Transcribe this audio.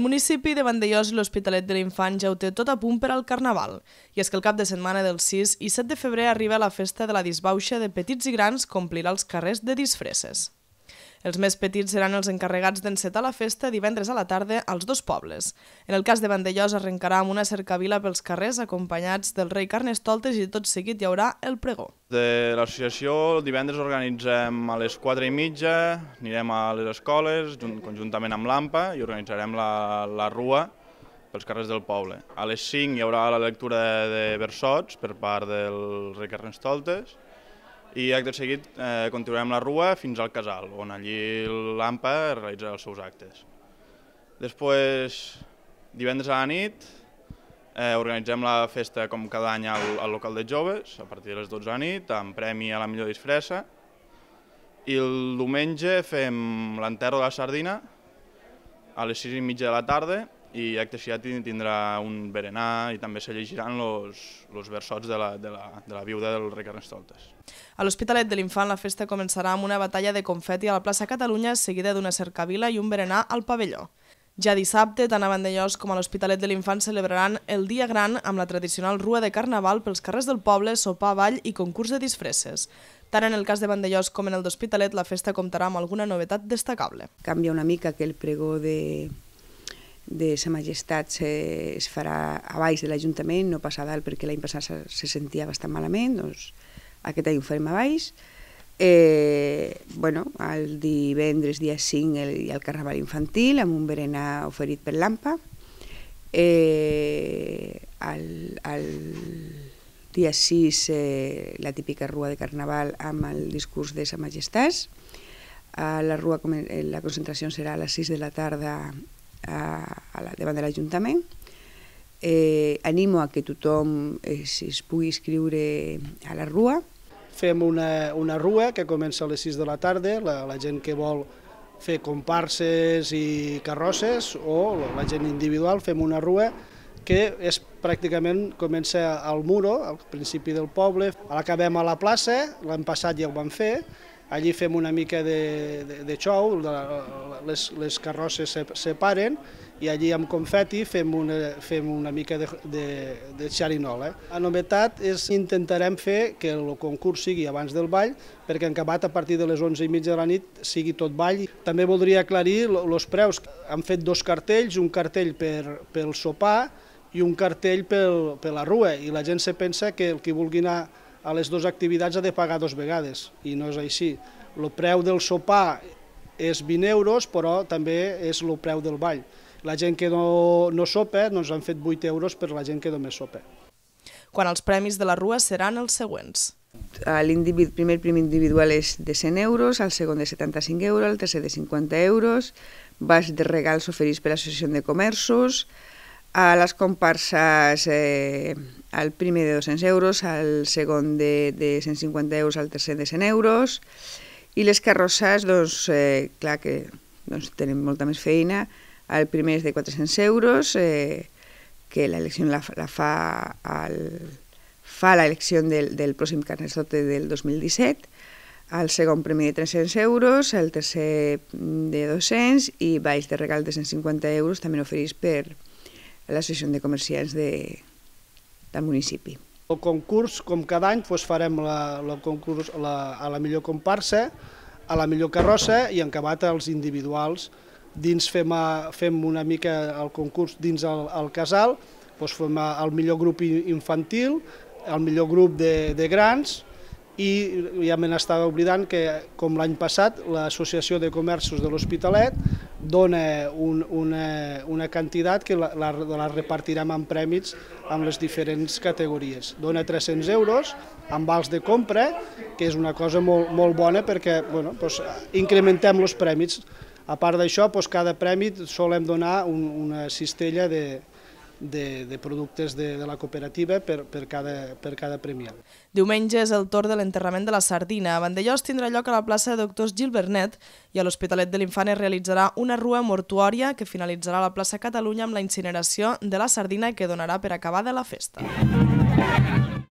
El municipi de Vandellós i l'Hospitalet de l'Infant ja ho té tot a punt per al Carnaval. I és que el cap de setmana del 6 i 7 de febrer arriba la festa de la disbauxa de petits i grans que omplirà els carrers de disfresses. Els més petits seran els encarregats d'encetar la festa divendres a la tarda als dos pobles. En el cas de Vandellós arrencarà amb una cercavila pels carrers acompanyats del rei Carnestoltes i tot seguit hi haurà el pregó. De l'associació divendres organitzem a les 4 i mitja, anirem a les escoles conjuntament amb l'AMPA i organitzarem la, la rua pels carrers del poble. A les 5 hi haurà la lectura de versots per part del rei Carnestoltes, i acte seguit eh, continuarem la rua fins al casal, on allí l'AMPA realitza els seus actes. Després, divendres a la nit, eh, organitzem la festa com cada any al, al local de joves, a partir de les 12 de la nit, amb premi a la millor disfressa, i el diumenge fem l'enterro de la sardina a les 6 i mitja de la tarda, i Acte Xiati tindrà un berenar i també se llegiran els versots de la, de, la, de la viuda del rei Carnestoltes. A l'Hospitalet de l'Infant la festa començarà amb una batalla de confeti a la plaça Catalunya seguida d'una cercavila i un berenar al pavelló. Ja dissabte, tant a Vandellós com a l'Hospitalet de l'Infant celebraran el Dia Gran amb la tradicional rua de Carnaval pels carrers del poble, sopar, ball i concurs de disfresses. Tant en el cas de Vandellós com en el d'Hospitalet, la festa comptarà amb alguna novetat destacable. Canvia una mica aquell pregó de de Sa Majestat se, es farà a baix de l'Ajuntament, no passa a dalt perquè l'any passat se, se sentia bastant malament, doncs aquest any ho farem a baix. Eh, bueno, el divendres dia 5 el, el Carnaval Infantil amb un berenar oferit per l'AMPA. Eh, el, el dia 6 eh, la típica rua de Carnaval amb el discurs de Sa Majestat. Eh, la, rua, eh, la concentració serà a les 6 de la tarda a, a la, davant de l'Ajuntament. Eh, animo a que tothom es, eh, es pugui inscriure a la rua. Fem una, una rua que comença a les 6 de la tarda, la, la gent que vol fer comparses i carrosses o la gent individual fem una rua que és pràcticament comença al Muro, al principi del poble, l'acabem a la plaça, l'any passat ja ho vam fer, Allí fem una mica de, de, de xou, les, les carrosses se separen i allí amb confeti fem una, fem una mica de, de, de xarinol. Eh? La novetat és intentarem fer que el concurs sigui abans del ball, perquè en acabat a partir de les 11 i mitja de la nit sigui tot ball. També voldria aclarir els preus. Han fet dos cartells, un cartell per, pel sopar i un cartell pel, per la rua, i la gent se pensa que el que vulgui anar a les dues activitats ha de pagar dos vegades, i no és així. El preu del sopar és 20 euros, però també és el preu del ball. La gent que no, no sopa, doncs han fet 8 euros per la gent que només sopa. Quan els premis de la Rua seran els següents. El primer premi individual és de 100 euros, el segon de 75 euros, el tercer de 50 euros, vas de regals oferits per l'Associació de Comerços, a les comparses eh, el primer de 200 euros, el segon de, de 150 euros, el tercer de 100 euros, i les carrosses, doncs, eh, clar que doncs, tenen molta més feina, el primer és de 400 euros, eh, que l'elecció la, la fa el, fa l'elecció del, del pròxim Carnestote del 2017, el segon premi de 300 euros, el tercer de 200 i baix de regal de 150 euros també oferís per, a l'Associació de Comerciants de, del municipi. El concurs, com cada any, doncs farem la, la concurs la, a la millor comparsa, a la millor carrossa i en acabat els individuals. Dins fem, a, fem una mica el concurs dins el, el casal, doncs fem a, el millor grup infantil, el millor grup de, de grans i ja me n'estava oblidant que, com l'any passat, l'Associació de Comerços de l'Hospitalet dona un, una, una quantitat que la, la, la repartirem en prèmits amb les diferents categories. Dona 300 euros amb vals de compra, que és una cosa molt, molt bona perquè bueno, doncs, incrementem els prèmits. A part d'això, doncs, cada prèmit solem donar un, una cistella de, de, de productes de, de la cooperativa per, per, cada, per cada premiat. Diumenge és el torn de l'enterrament de la sardina. A Vandellós tindrà lloc a la plaça de Doctors Gil Bernet i a l'Hospitalet de l'Infant es realitzarà una rua mortuòria que finalitzarà a la plaça Catalunya amb la incineració de la sardina que donarà per acabada la festa. Música